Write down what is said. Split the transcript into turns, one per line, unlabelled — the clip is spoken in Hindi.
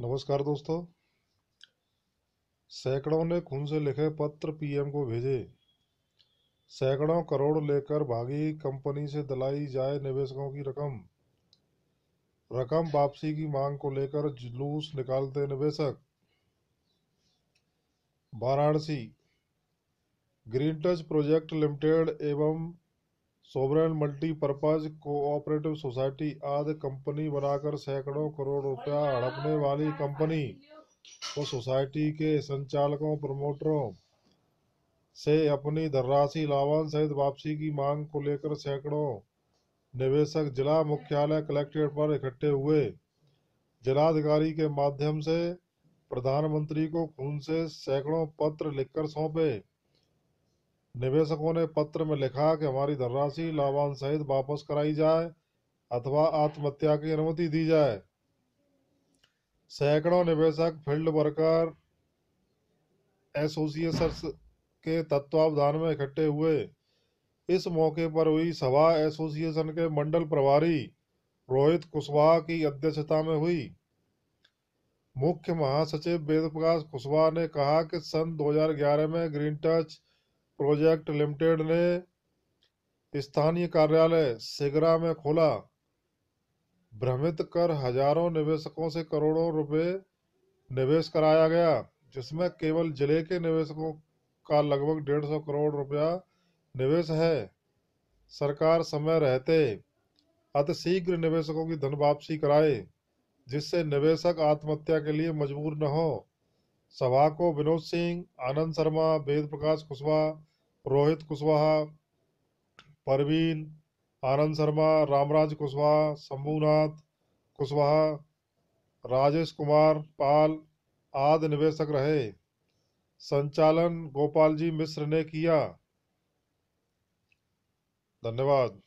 नमस्कार दोस्तों सैकड़ों ने खून से लिखे पत्र पीएम को भेजे सैकड़ों करोड़ लेकर भागी कंपनी से दिलाई जाए निवेशकों की रकम रकम वापसी की मांग को लेकर जुलूस निकालते निवेशक Varanasi green touch project limited एवं सोवरेन मल्टीपर्पज कोऑपरेटिव सोसाइटी आदि कंपनी बनाकर सैकड़ों करोड़ रुपया हड़पने वाली कंपनी और सोसाइटी के संचालकों प्रमोटरों से अपनी धनराशि लाभांश सहित वापसी की मांग को लेकर सैकड़ों निवेशक जिला मुख्यालय कलेक्ट्रेट पर इकट्ठे हुए जिलाधिकारी के माध्यम से प्रधानमंत्री को खून से सैकड़ों पत्र लिखकर सौंपे निवेशकों ने पत्र में लिखा कि हमारी धनराशि लाभांश सहित वापस कराई जाए अथवा आत्महत्या की अनुमति दी जाए सैकड़ों निवेशक फील्ड वर्कर एसोसिएशन के तत्वावधान में इकट्ठे हुए इस मौके पर हुई सभा एसोसिएशन के मंडल प्रभारी रोहित कुशवाहा की अध्यक्षता में हुई मुख्य महासचिव वेद प्रकाश कुशवाहा ने कहा कि सन 2011 में ग्रीन टच प्रोजेक्ट लिमिटेड ने स्थानीय कार्यालय सिगरा में खोला भ्रमित कर हजारों निवेशकों से करोड़ों रुपए निवेश कराया गया जिसमें केवल जिले के निवेशकों का लगभग डेढ़ सौ करोड़ रुपया निवेश है सरकार समय रहते अतिशीघ्र निवेशकों की धन वापसी कराए जिससे निवेशक आत्महत्या के लिए मजबूर न हो सभा को विनोद सिंह आनंद शर्मा वेद प्रकाश कुशवाहा रोहित कुशवाहा परवीन आनंद शर्मा रामराज कुशवाहा शंभुनाथ कुशवाहा राजेश कुमार पाल आदि निवेशक रहे संचालन गोपाल जी मिश्र ने किया धन्यवाद